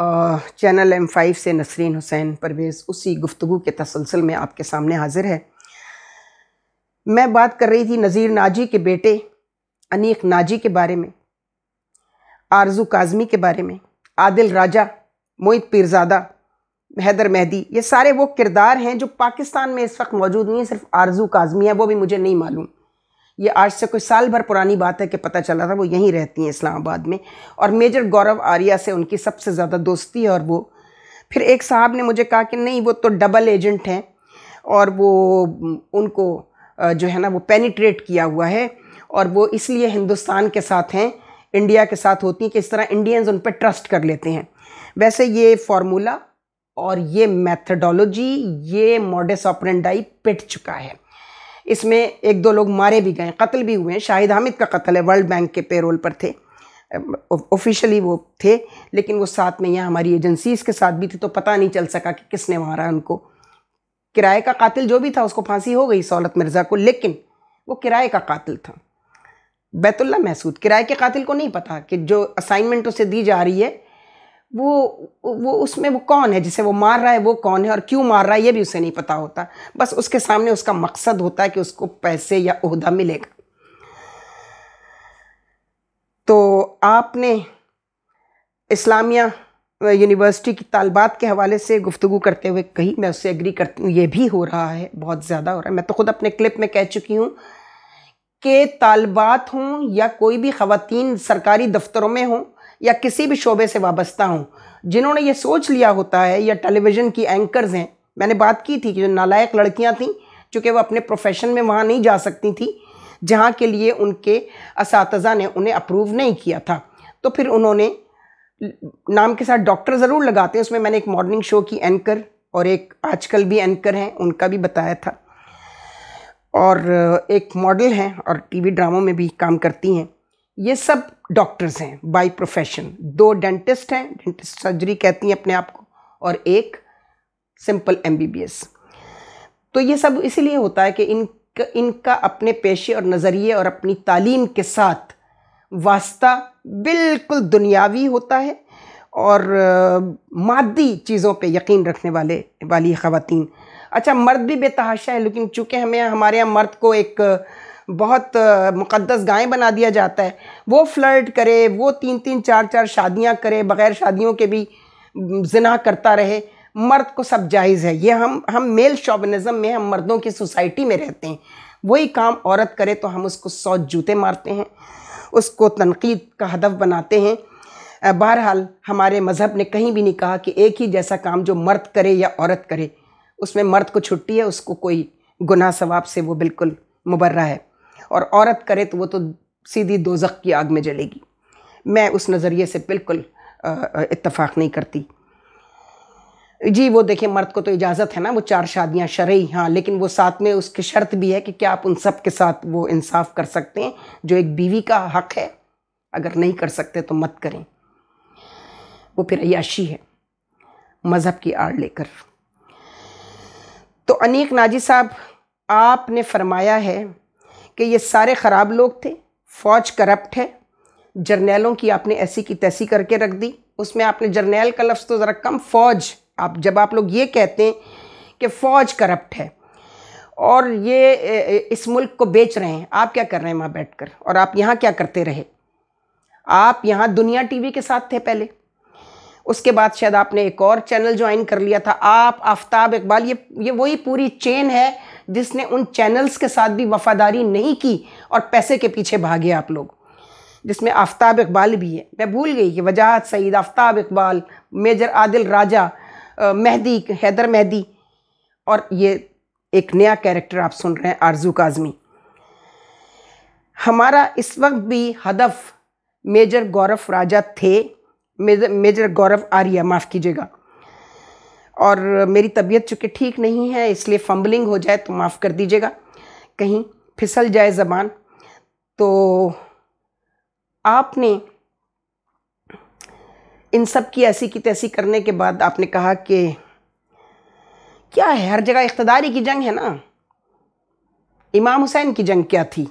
channel M five से नसरीन हुसैन परवेज़ उसी गुफ्तु के तसलसल में आपके सामने हाजिर है मैं बात कर रही थी नज़ीर नाजी के बेटे अनीक नाजी के बारे में आरजू काजमी के बारे में आदिल राजा मोहित पीरजादा हैदर मेहदी ये सारे वो किरदार हैं जो पाकिस्तान में इस वक्त मौजूद नहीं है सिर्फ आरजू काजमी है वो भी मुझे नहीं मालूम ये आज से कोई साल भर पुरानी बात है कि पता चला था वो यहीं रहती हैं इस्लामाबाद में और मेजर गौरव आर्या से उनकी सबसे ज़्यादा दोस्ती है और वो फिर एक साहब ने मुझे कहा कि नहीं वो तो डबल एजेंट हैं और वो उनको जो है ना वो पेनिट्रेट किया हुआ है और वो इसलिए हिंदुस्तान के साथ हैं इंडिया के साथ होती हैं कि इस तरह इंडियंस उन पर ट्रस्ट कर लेते हैं वैसे ये फार्मूला और ये मैथडोलॉजी ये मॉडस ऑपरेंडाई पिट चुका है इसमें एक दो लोग मारे भी गए कत्ल भी हुए हैं शाहिद हामिद का कत्ल है वर्ल्ड बैंक के पेरोल पर थे ऑफिशियली वो थे लेकिन वो साथ में यहाँ हमारी एजेंसीज़ के साथ भी थी तो पता नहीं चल सका कि किसने मारा उनको किराए का कातिल जो भी था उसको फांसी हो गई सौलत मिर्ज़ा को लेकिन वो किराए का कातिल था बैतुल्ला महसूद किराए के कातिल को नहीं पता कि जो असाइनमेंट उसे दी जा रही है वो वो उसमें वो कौन है जिसे वो मार रहा है वो कौन है और क्यों मार रहा है ये भी उसे नहीं पता होता बस उसके सामने उसका मकसद होता है कि उसको पैसे या उहदा मिलेगा तो आपने इस्लामिया यूनिवर्सिटी की तालबात के हवाले से गुफ्तु करते हुए कही मैं उससे एग्री करती हूँ ये भी हो रहा है बहुत ज़्यादा हो रहा है मैं तो खुद अपने क्लिप में कह चुकी हूँ कि तालबात हों या कोई भी ख़वातीन सरकारी दफ्तरों में हों या किसी भी शोबे से वाबस्ता हूँ जिन्होंने ये सोच लिया होता है या टेलीविज़न की एंकर्स हैं मैंने बात की थी कि जो नालायक लड़कियाँ थीं चूँकि वह अपने प्रोफेशन में वहाँ नहीं जा सकती थी जहाँ के लिए उनके इस ने उन्हें अप्रूव नहीं किया था तो फिर उन्होंने नाम के साथ डॉक्टर ज़रूर लगाते हैं उसमें मैंने एक मॉर्निंग शो की एंकर और एक आजकल भी एंकर हैं उनका भी बताया था और एक मॉडल हैं और टीवी ड्रामों में भी काम करती हैं ये सब डॉक्टर्स हैं बाय प्रोफेशन दो डेंटिस्ट हैं डेंटिस्ट सर्जरी कहती हैं अपने आप को और एक सिंपल एमबीबीएस तो ये सब इसीलिए होता है कि इन इनका अपने पेशे और नज़रिए और अपनी तालीम के साथ वास्ता बिल्कुल दुनियावी होता है और मादी चीज़ों पे यकीन रखने वाले वाली ख़वान अच्छा मर्द भी बेतहाशा है लेकिन चूँकि हमें हमारे यहाँ मर्द को एक बहुत मुक़दस गायें बना दिया जाता है वो फ्लर्ट करे वो तीन तीन चार चार शादियाँ करे बग़ैर शादियों के भी जना करता रहे मर्द को सब जायज़ है ये हम हम मेल शॉबनिज़म में हम मर्दों की सोसाइटी में रहते हैं वही काम औरत करे तो हम उसको सौ जूते मारते हैं उसको तनकीद का हदफ बनाते हैं बहरहाल हमारे मज़हब ने कहीं भी नहीं कहा कि एक ही जैसा काम जो मर्द करे या औरत करे उसमें मर्द को छुट्टी है उसको कोई गुनाह सवाब से वो बिल्कुल मुबर्रा है और औरत करे तो वो तो सीधी दोजक की आग में जलेगी मैं उस नज़रिए से बिल्कुल इतफ़ाक़ नहीं करती जी वो देखिए मर्द को तो इजाज़त है ना वो चार शादियां शरई हाँ लेकिन वो साथ में उसकी शर्त भी है कि क्या आप उन सब के साथ वो इंसाफ कर सकते हैं जो एक बीवी का हक है अगर नहीं कर सकते तो मत करें वो फिर अयाशी है मज़हब की आड़ लेकर तो अनीक नाजी साहब आपने फरमाया है कि ये सारे ख़राब लोग थे फ़ौज करप्ट है जर्नेलों की आपने ऐसी की तैसी करके रख दी उसमें आपने जर्नेल का लफ्ज़ तो ज़रा कम फ़ौज आप जब आप लोग ये कहते हैं कि फ़ौज करप्ट है और ये इस मुल्क को बेच रहे हैं आप क्या कर रहे हैं वहाँ बैठ कर और आप यहाँ क्या करते रहे आप यहाँ दुनिया टी के साथ थे पहले उसके बाद शायद आपने एक और चैनल ज्वाइन कर लिया था आप आफ्ताब इकबाल ये ये वही पूरी चेन है जिसने उन चैनल्स के साथ भी वफादारी नहीं की और पैसे के पीछे भागे आप लोग जिसमें आफ्ताब इकबाल भी है मैं भूल गई कि वजाहत सईद आफ्ताब इकबाल मेजर आदिल राजा मेहदी हैदर मेहदी और ये एक नया कैरेक्टर आप सुन रहे हैं आरजू काजमी हमारा इस वक्त भी हदफ मेजर गौरव राजा थे मेजर गौरव आर्या माफ़ कीजिएगा और मेरी तबीयत चूँकि ठीक नहीं है इसलिए फम्बलिंग हो जाए तो माफ़ कर दीजिएगा कहीं फिसल जाए ज़बान तो आपने इन सब की ऐसी की तैसी करने के बाद आपने कहा कि क्या है हर जगह इकतदारी की जंग है ना इमाम हुसैन की जंग क्या थी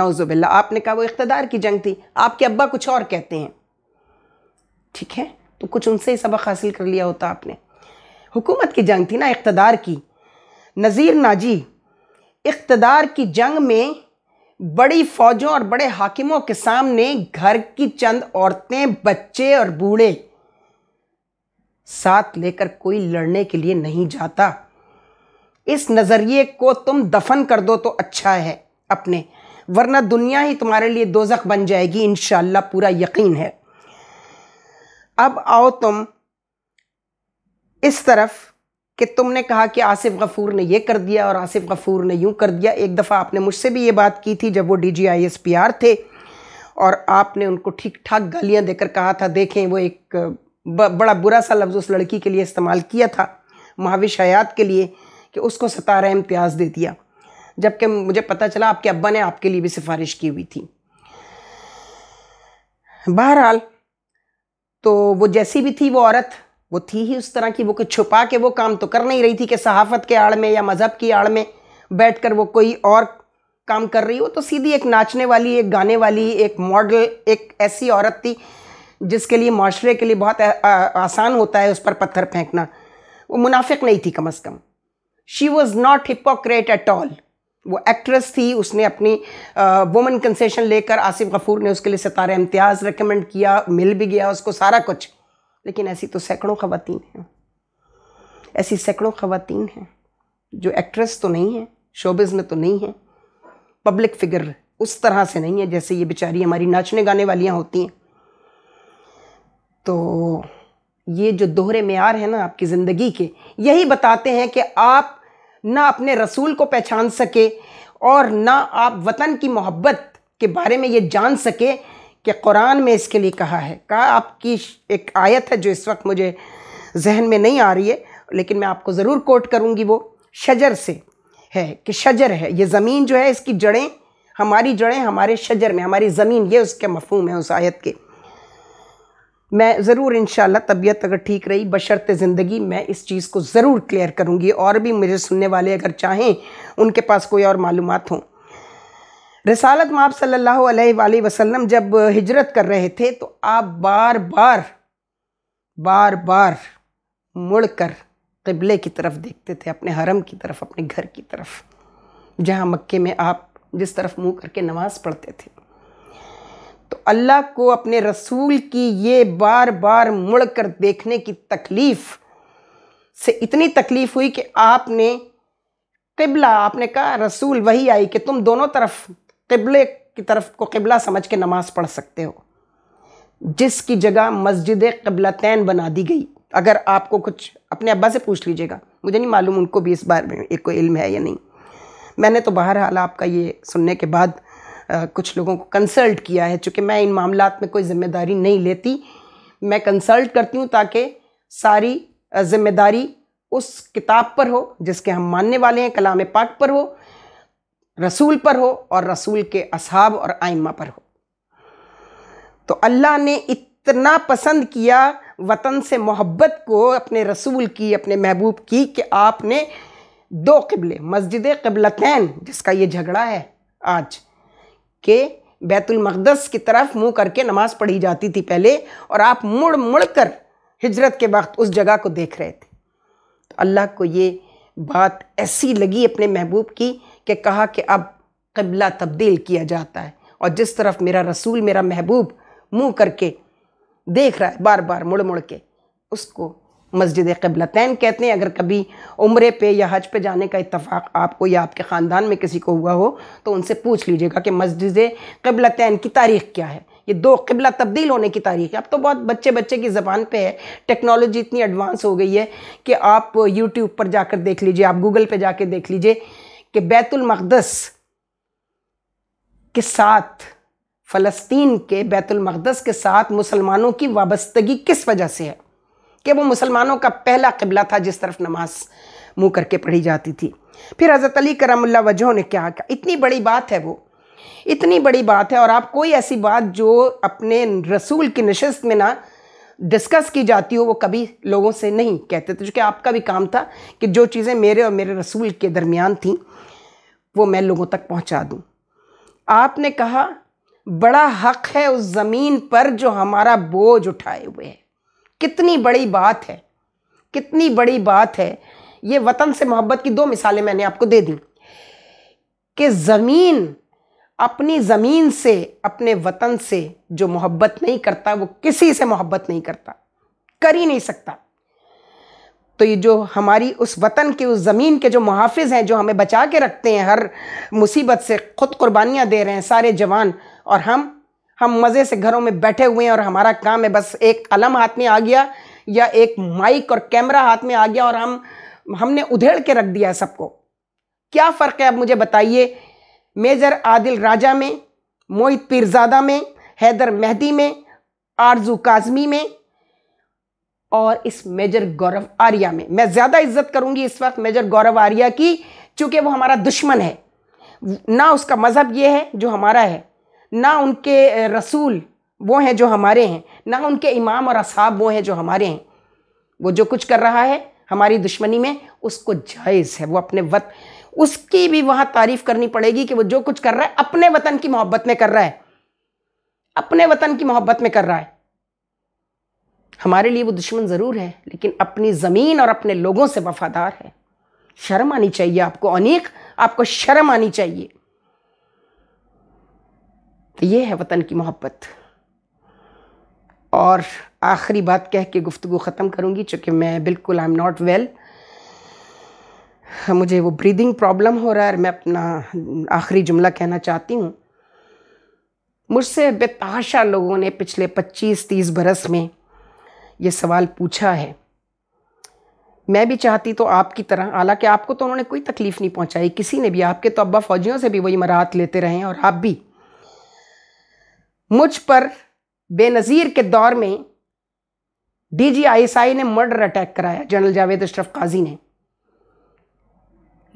नौजुबिल्ला आपने कहा वो इकतदार की जंग थी आपके अब्बा कुछ और कहते हैं ठीक है तो कुछ उनसे ही सबक हासिल कर लिया होता आपने हुकूमत की जंग थी ना इकतदार की नज़ीर नाजी इकतदार की जंग में बड़ी फ़ौजों और बड़े हाकिमों के सामने घर की चंद औरतें बच्चे और बूढ़े साथ लेकर कोई लड़ने के लिए नहीं जाता इस नज़रिए को तुम दफन कर दो तो अच्छा है अपने वरना दुनिया ही तुम्हारे लिए दोजख बन जाएगी इन पूरा यकीन है अब आओ तुम इस तरफ कि तुमने कहा कि आसिफ गफ़ूर ने यह कर दिया और आसिफ गफ़ूर ने यूँ कर दिया एक दफ़ा आपने मुझसे भी ये बात की थी जब वो D G I S P R थे और आपने उनको ठीक ठाक गालियाँ देकर कहा था देखें वो एक बड़ा बुरा सा लफ्ज़ उस लड़की के लिए इस्तेमाल किया था महाविश हयात के लिए कि उसको सतारा इम्तियाज़ दे दिया जबकि मुझे पता चला आपके अब्बा ने आपके लिए भी सिफारिश की हुई थी बहरहाल तो वो जैसी भी थी वो औरत वो थी ही उस तरह की वो कुछ छुपा के वो काम तो कर नहीं रही थी कि सहाफत के आड़ में या मज़हब की आड़ में बैठ कर वो कोई और काम कर रही हो तो सीधी एक नाचने वाली एक गाने वाली एक मॉडल एक ऐसी औरत थी जिसके लिए माशरे के लिए बहुत आ, आ, आसान होता है उस पर पत्थर फेंकना वो मुनाफिक नहीं थी कम अज़ कम she was not hypocrite at all वो एक्ट्रेस थी उसने अपनी वुमेन कंसेशन लेकर आसिफ गफूर ने उसके लिए सितारे इम्तियाज़ रिकमेंड किया मिल भी गया उसको सारा कुछ लेकिन ऐसी तो सैकड़ों ख़वान हैं ऐसी सैकड़ों ख़वान हैं जो एक्ट्रेस तो नहीं है शोबिज़ में तो नहीं है पब्लिक फिगर उस तरह से नहीं है जैसे ये बेचारी हमारी नाचने गाने वालियाँ होती हैं तो ये जो दोहरे मैार हैं ना आपकी ज़िंदगी के यही बताते हैं कि आप ना अपने रसूल को पहचान सके और ना आप वतन की मोहब्बत के बारे में ये जान सके कि कुरान में इसके लिए कहा है कहा आपकी एक आयत है जो इस वक्त मुझे जहन में नहीं आ रही है लेकिन मैं आपको ज़रूर कोट करूँगी वो शजर से है कि शजर है ये ज़मीन जो है इसकी जड़ें हमारी जड़ें हमारे शजर में हमारी ज़मीन ये उसके मफहम है उस आयत के मैं ज़रूर इन तबीयत अगर ठीक रही बशरत ज़िंदगी मैं इस चीज़ को ज़रूर क्लियर करूँगी और भी मुझे सुनने वाले अगर चाहें उनके पास कोई और मालूम हों रसालत माप सल्लल्लाहु अलैहि वसल्लम जब हिजरत कर रहे थे तो आप बार बार बार बार मुड़कर कबले की तरफ देखते थे अपने हरम की तरफ अपने घर की तरफ जहाँ मक्के में आप जिस तरफ मुंह करके नमाज़ पढ़ते थे तो अल्लाह को अपने रसूल की ये बार बार मुड़ कर देखने की तकलीफ़ से इतनी तकलीफ़ हुई कि आपने कबला आपने कहा रसूल वही आई कि तुम दोनों तरफ किबले की तरफ को किबला समझ के नमाज़ पढ़ सकते हो जिसकी जगह मस्जिद कबला तैन बना दी गई अगर आपको कुछ अपने अब्बा से पूछ लीजिएगा मुझे नहीं मालूम उनको भी इस बारे में एक कोई इल्म है या नहीं मैंने तो बहरहाल आपका ये सुनने के बाद आ, कुछ लोगों को कंसल्ट किया है चूँकि मैं इन मामला में कोई ज़िम्मेदारी नहीं लेती मैं कंसल्ट करती हूँ ताकि सारी ज़िम्मेदारी उस किताब पर हो जिसके हम मानने वाले हैं कलाम पाक पर हो रसूल पर हो और रसूल के असहाब और आइम्मा पर हो तो अल्लाह ने इतना पसंद किया वतन से मोहब्बत को अपने रसूल की अपने महबूब की कि आपने दो किबले मस्जिद कबलतैन जिसका ये झगड़ा है आज के बैतुल मकदस की तरफ मुंह करके नमाज़ पढ़ी जाती थी पहले और आप मुड़ मुड़ कर हिजरत के वक्त उस जगह को देख रहे थे तो अल्लाह को ये बात ऐसी लगी अपने महबूब की कि कहा कि अब कबला तब्दील किया जाता है और जिस तरफ मेरा रसूल मेरा महबूब मुंह करके देख रहा है बार बार मुड़ मुड़ के उसको मस्जिद तैन कहते हैं अगर कभी उम्र पे या हज पे जाने का इतफ़ाक़ आपको या आपके ख़ानदान में किसी को हुआ हो तो उनसे पूछ लीजिएगा कि मस्जिद तैन की तारीख़ क्या है ये दो कबला तब्दील होने की तारीख है अब तो बहुत बच्चे बच्चे की ज़बान पे है टेक्नोलॉजी इतनी एडवांस हो गई है कि आप यूट्यूब पर जाकर देख लीजिए आप गूगल पे जाकर देख लीजिए कि बैतुल मकदस के साथ फ़लस्तीन के बैतुल मकदस के साथ मुसलमानों की वाबस्तगी किस वजह से है कि वो मुसलमानों का पहला किबला था जिस तरफ नमाज मुँह करके पढ़ी जाती थी फिर हज़रत अली करमल्ला वजहों ने क्या कहा इतनी बड़ी बात है वो इतनी बड़ी बात है और आप कोई ऐसी बात जो अपने रसूल की नशस्त में ना डिस्कस की जाती हो वो कभी लोगों से नहीं कहते थे तो क्योंकि आपका भी काम था कि जो चीज़ें मेरे और मेरे रसूल के दरमियान थीं वो मैं लोगों तक पहुंचा दूं आपने कहा बड़ा हक है उस ज़मीन पर जो हमारा बोझ उठाए हुए है कितनी बड़ी बात है कितनी बड़ी बात है ये वतन से मोहब्बत की दो मिसालें मैंने आपको दे दी कि ज़मीन अपनी ज़मीन से अपने वतन से जो मोहब्बत नहीं करता वो किसी से मोहब्बत नहीं करता कर ही नहीं सकता तो ये जो हमारी उस वतन के उस ज़मीन के जो मुहाफ़ हैं जो हमें बचा के रखते हैं हर मुसीबत से ख़ुद कुर्बानियाँ दे रहे हैं सारे जवान और हम हम मज़े से घरों में बैठे हुए हैं और हमारा काम है बस एक कलम हाथ में आ गया या एक माइक और कैमरा हाथ में आ गया और हम हमने उधेड़ के रख दिया है सबको क्या फ़र्क है अब मुझे बताइए मेजर आदिल राजा में मोहित पीरजादा में हैदर मेहदी में आरजू काजमी में और इस मेजर गौरव आर्या में मैं ज़्यादा इज्जत करूंगी इस वक्त मेजर गौरव आर्या की चूँकि वो हमारा दुश्मन है ना उसका मज़हब ये है जो हमारा है ना उनके रसूल वो हैं जो हमारे हैं ना उनके इमाम और असाब वो हैं जो हमारे हैं वो जो कुछ कर रहा है हमारी दुश्मनी में उसको जायज़ है वो अपने वत उसकी भी वहाँ तारीफ़ करनी पड़ेगी कि वो जो कुछ कर रहा है अपने वतन की मोहब्बत में कर रहा है अपने वतन की मोहब्बत में कर रहा है हमारे लिए वो दुश्मन ज़रूर है लेकिन अपनी ज़मीन और अपने लोगों से वफादार है शर्म आनी चाहिए आपको अनेक आपको शर्म आनी चाहिए तो ये है वतन की मोहब्बत और आखिरी बात कह के गुफ्तु ख़त्म करूँगी चूँकि मैं बिल्कुल आई एम नॉट वेल मुझे वो ब्रीदिंग प्रॉब्लम हो रहा है और मैं अपना आखिरी जुमला कहना चाहती हूँ मुझसे बेताशा लोगों ने पिछले 25-30 बरस में ये सवाल पूछा है मैं भी चाहती तो आपकी तरह हालांकि आपको तो उन्होंने कोई तकलीफ़ नहीं पहुंचाई किसी ने भी आपके तो अब्बा फ़ौजियों से भी वही मराहत लेते रहे और आप भी मुझ पर बेनज़ीर के दौर में डी जी आई ने मर्डर अटैक कराया जनरल जावेद अशरफ काजी ने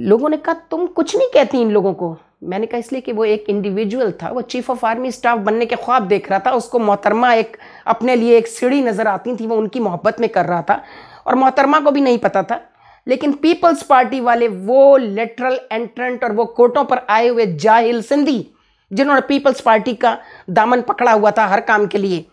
लोगों ने कहा तुम कुछ नहीं कहती इन लोगों को मैंने कहा इसलिए कि वो एक इंडिविजुअल था वो चीफ ऑफ आर्मी स्टाफ बनने के ख्वाब देख रहा था उसको मोहतरमा एक अपने लिए एक सीढ़ी नज़र आती थी वो उनकी मोहब्बत में कर रहा था और मोहतरमा को भी नहीं पता था लेकिन पीपल्स पार्टी वाले वो लेटरल एंट्रेंट और वो कोटों पर आए हुए जाहिल सिंधी जिन्होंने पीपल्स पार्टी का दामन पकड़ा हुआ था हर काम के लिए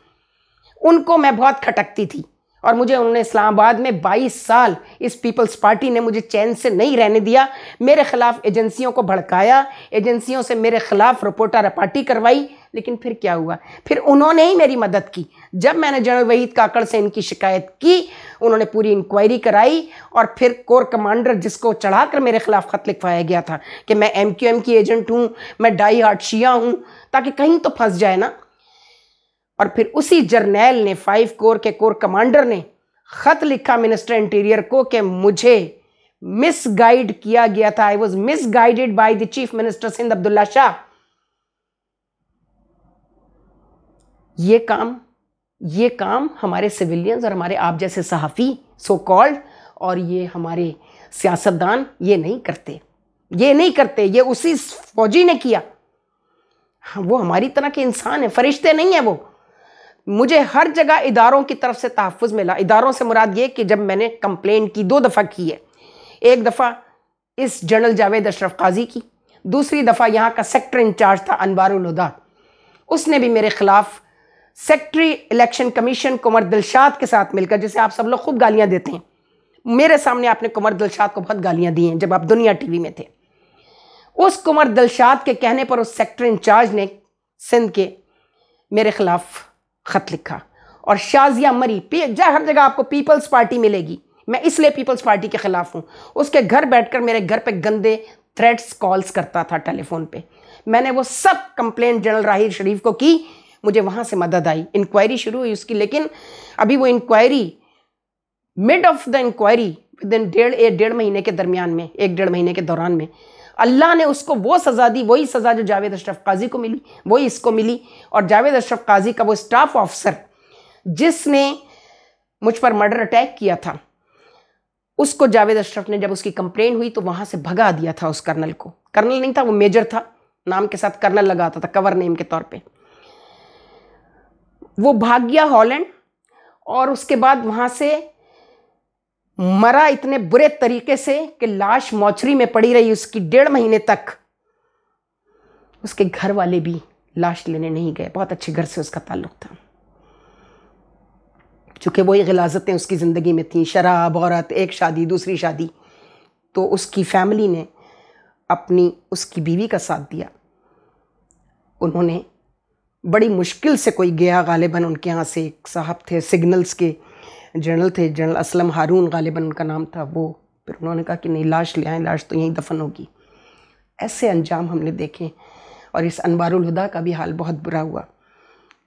उनको मैं बहुत खटकती थी और मुझे उन्होंने इस्लामाबाद में 22 साल इस पीपल्स पार्टी ने मुझे चैन से नहीं रहने दिया मेरे ख़िलाफ़ एजेंसियों को भड़काया एजेंसियों से मेरे ख़िलाफ़ रिपोर्टर रपाटी करवाई लेकिन फिर क्या हुआ फिर उन्होंने ही मेरी मदद की जब मैंने जनरल वहीद काकड़ से इनकी शिकायत की उन्होंने पूरी इंक्वायरी कराई और फिर कोर कमांडर जिसको चढ़ाकर मेरे ख़िलाफ़ ख़त लिखवाया गया था कि मैं एम की एजेंट हूँ मैं डाई हार्ट शिया हूँ ताकि कहीं तो फंस जाए ना और फिर उसी जर्नैल ने फाइव कोर के कोर कमांडर ने ख़त लिखा मिनिस्टर इंटीरियर को कि मुझे मिस गाइड किया गया था I was misguided by the chief minister Sindh Abdullah Shah ये काम ये काम हमारे सिविलियंस और हमारे आप जैसे सहाफ़ी सो कॉल्ड और ये हमारे सियासतदान ये नहीं करते ये नहीं करते ये उसी फौजी ने किया हाँ, वो हमारी तरह के इंसान है फरिश्ते नहीं है वो मुझे हर जगह इदारों की तरफ से तहफ़ मिला इदारों से मुराद ये कि जब मैंने कंप्लेन की दो दफ़ा की है एक दफ़ा इस जनरल जावेद अशरफ काजी की दूसरी दफ़ा यहाँ का सेक्टर इंचार्ज था अनवारुलहदा उसने भी मेरे ख़िलाफ़ secretary election commission Kanwar Dilshad के साथ मिलकर जिसे आप सब लोग खूब गालियाँ देते हैं मेरे सामने आपने कुमर दिलशाद को बहुत गालियाँ दी हैं जब आप दुनिया टी में थे उस कुमर दिलशाद के कहने पर उस सेक्टर इंचार्ज ने सिंध के मेरे ख़िलाफ़ ख़त लिखा और शाजिया मरी जय हर जगह आपको पीपल्स पार्टी मिलेगी मैं इसलिए पीपल्स पार्टी के ख़िलाफ़ हूँ उसके घर बैठकर मेरे घर पे गंदे थ्रेट्स कॉल्स करता था टेलीफोन पे मैंने वो सब कंप्लेंट जनरल राहिर शरीफ को की मुझे वहाँ से मदद आई इंक्वायरी शुरू हुई उसकी लेकिन अभी वो inquiry mid of the inquiry within डेढ़ एक डेढ़ महीने के दरमियान में एक डेढ़ महीने के दौरान में अल्लाह ने उसको वो सज़ा दी वही सज़ा जो जावेद अशरफ काजी को मिली वही इसको मिली और जावेद अशरफ काजी का वो स्टाफ ऑफिसर जिसने मुझ पर मर्डर अटैक किया था उसको जावेद अशरफ ने जब उसकी कंप्लेंट हुई तो वहाँ से भगा दिया था उस कर्नल को कर्नल नहीं था वो मेजर था नाम के साथ कर्नल लगाता था कवर नेम के तौर पे वो भाग गया हॉलैंड और उसके बाद वहाँ से मरा इतने बुरे तरीके से कि लाश मौचरी में पड़ी रही उसकी डेढ़ महीने तक उसके घर वाले भी लाश लेने नहीं गए बहुत अच्छे घर से उसका ताल्लुक था चूँकि वही गलाजतें उसकी ज़िंदगी में थी शराब औरत एक शादी दूसरी शादी तो उसकी फैमिली ने अपनी उसकी बीवी का साथ दिया उन्होंने बड़ी मुश्किल से कोई गया गालिबा उनके यहाँ से एक साहब थे सिग्नल्स के जनरल थे जनरल असलम हारून गालिबन उनका नाम था वो फिर उन्होंने कहा कि नहीं लाश ले आएँ लाश तो यहीं दफन होगी ऐसे अंजाम हमने देखे और इस अनबारुदा का भी हाल बहुत बुरा हुआ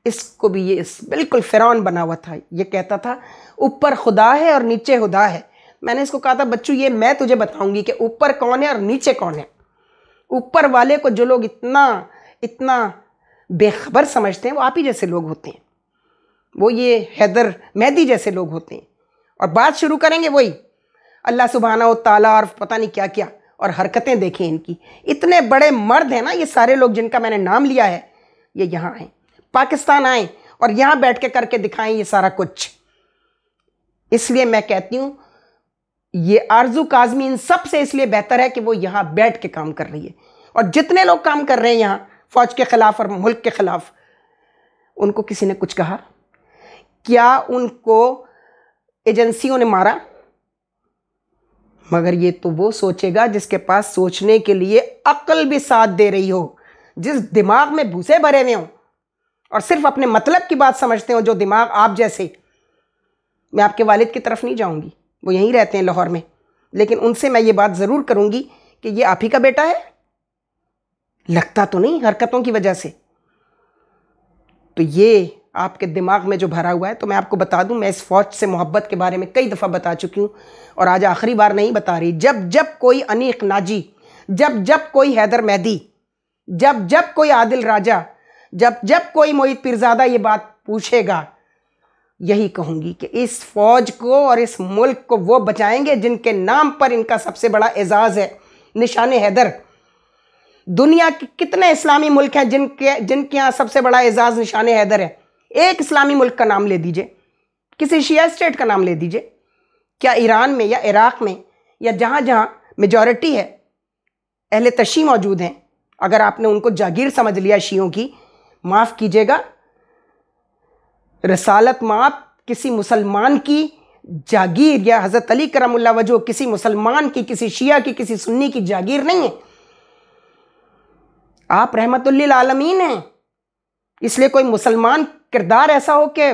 इसको भी ये इस बिल्कुल फ़िरौन बना हुआ था ये कहता था ऊपर खुदा है और नीचे खुदा है मैंने इसको कहा था बच्चू ये मैं तुझे बताऊंगी कि ऊपर कौन है और नीचे कौन है ऊपर वाले को जो लोग इतना इतना बेखबर समझते हैं वो आप ही जैसे लोग होते हैं वो ये हैदर मेहदी जैसे लोग होते हैं और बात शुरू करेंगे वही अल्लाह सुबहाना व ताला और पता नहीं क्या क्या और हरकतें देखें इनकी इतने बड़े मर्द हैं ना ये सारे लोग जिनका मैंने नाम लिया है ये यहाँ आए पाकिस्तान आए और यहाँ बैठ के करके दिखाएं ये सारा कुछ इसलिए मैं कहती हूँ ये आरजू काजमी इन सब से इसलिए बेहतर है कि वो यहाँ बैठ के काम कर रही है और जितने लोग काम कर रहे हैं यहाँ फौज के ख़िलाफ़ और मुल्क के ख़िलाफ़ उनको किसी ने कुछ कहा क्या उनको एजेंसियों ने मारा मगर ये तो वो सोचेगा जिसके पास सोचने के लिए अक्ल भी साथ दे रही हो जिस दिमाग में भूसे भरे हुए हों और सिर्फ अपने मतलब की बात समझते हो जो दिमाग आप जैसे मैं आपके वालिद की तरफ नहीं जाऊंगी वो यहीं रहते हैं लाहौर में लेकिन उनसे मैं ये बात ज़रूर करूंगी कि ये आप ही का बेटा है लगता तो नहीं हरकतों की वजह से तो ये आपके दिमाग में जो भरा हुआ है तो मैं आपको बता दूं मैं इस फौज से मोहब्बत के बारे में कई दफ़ा बता चुकी हूँ और आज आखिरी बार नहीं बता रही जब जब कोई अनीक नाजी जब जब कोई हैदर मेहदी जब जब कोई आदिल राजा जब जब कोई मोहित पीरजादा ये बात पूछेगा यही कहूँगी कि इस फौज को और इस मुल्क को वो बचाएंगे जिनके नाम पर इनका सबसे बड़ा एजाज़ है निशान हैदर दुनिया के कितने इस्लामी मुल्क हैं जिनके जिनके यहाँ सबसे बड़ा एजाज़ निशान हैदर है एक इस्लामी मुल्क का नाम ले दीजिए किसी शिया स्टेट का नाम ले दीजिए क्या ईरान में या इराक़ में या जहाँ जहाँ मेजॉरिटी है अहल तशी मौजूद हैं अगर आपने उनको जागीर समझ लिया शीयों की माफ़ कीजिएगा रसालत माप किसी मुसलमान की जागीर या हज़रत अली करमल्ला वजह किसी मुसलमान की किसी शिया की किसी सुन्नी की जागीर नहीं है आप रहमतुल्लिल आलमीन हैं इसलिए कोई मुसलमान किरदार ऐसा हो कि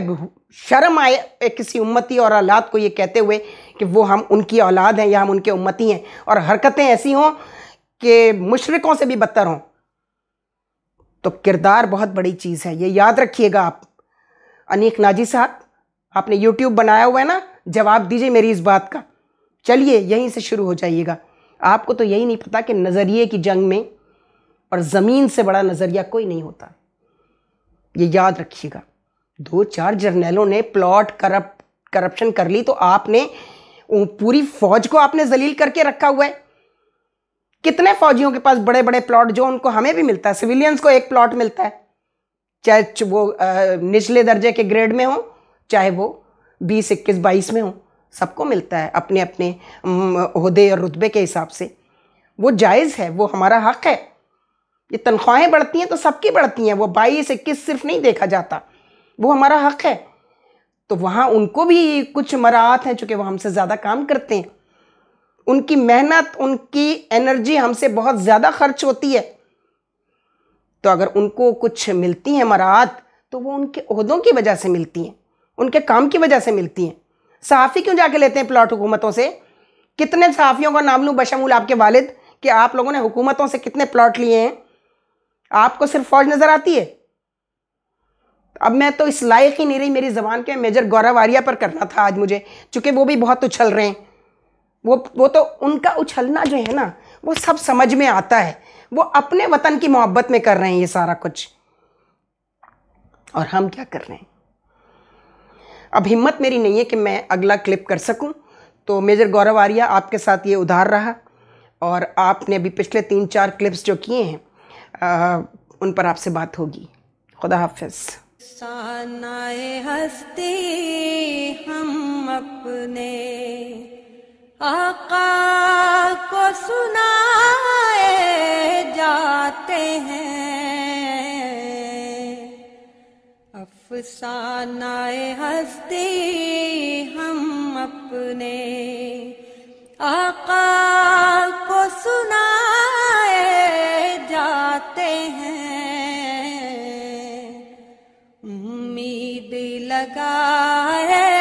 शर्म आए किसी उम्मती और औलाद को ये कहते हुए कि वो हम उनकी औलाद हैं या हम उनके उम्मती हैं और हरकतें ऐसी हों कि मुशरक़ों से भी बदतर हों तो किरदार बहुत बड़ी चीज़ है ये याद रखिएगा आप अनीक नाजी साहब आपने यूट्यूब बनाया हुआ है ना जवाब दीजिए मेरी इस बात का चलिए यहीं से शुरू हो जाइएगा आपको तो यही नहीं पता कि नज़रिए की जंग में और ज़मीन से बड़ा नज़रिया कोई नहीं होता ये याद रखिएगा दो चार जर्नैलों ने प्लॉट करप करप्शन कर ली तो आपने पूरी फौज को आपने जलील करके रखा हुआ है कितने फौजियों के पास बड़े बड़े प्लॉट जो उनको हमें भी मिलता है सिविलियंस को एक प्लॉट मिलता है चाहे वो निचले दर्जे के ग्रेड में हो चाहे वो बीस इक्कीस बाईस में हो सबको मिलता है अपने अपने अहदे और रुतबे के हिसाब से वो जायज़ है वो हमारा हक है ये तनख्वाहें बढ़ती हैं तो सबकी बढ़ती हैं वो बाईस इक्कीस सिर्फ नहीं देखा जाता वो हमारा हक है तो वहाँ उनको भी कुछ मराहत हैं चूँकि वो हमसे ज़्यादा काम करते हैं उनकी मेहनत उनकी एनर्जी हमसे बहुत ज़्यादा खर्च होती है तो अगर उनको कुछ मिलती हैं मराहत तो वो उनके उहदों की वजह से मिलती हैं उनके काम की वजह से मिलती हैं सहाफ़ी क्यों जाके लेते हैं प्लाट हुकूमतों से कितने सहाफ़ियों का नाम लूँ बशमूल आपके वालिद कि आप लोगों ने हुकूमतों से कितने प्लाट लिए हैं आपको सिर्फ फौज नज़र आती है अब मैं तो इस लायक ही नहीं रही मेरी ज़बान के मेजर गौरव आर्या पर करना था आज मुझे चूँकि वो भी बहुत उछल रहे हैं वो वो तो उनका उछलना जो है ना वो सब समझ में आता है वो अपने वतन की मोहब्बत में कर रहे हैं ये सारा कुछ और हम क्या कर रहे हैं अब हिम्मत मेरी नहीं है कि मैं अगला क्लिप कर सकूं तो मेजर गौरव आर्या आपके साथ ये उधार रहा और आपने अभी पिछले तीन चार क्लिप्स जो किए हैं आ, उन पर आपसे बात होगी खुदा हाफिज़ सानाए हस्ती हम अपने आका को सुनाए जाते हैं अफसानाए हस्ती हम अपने आका को सुनाए जाते हैं लगाए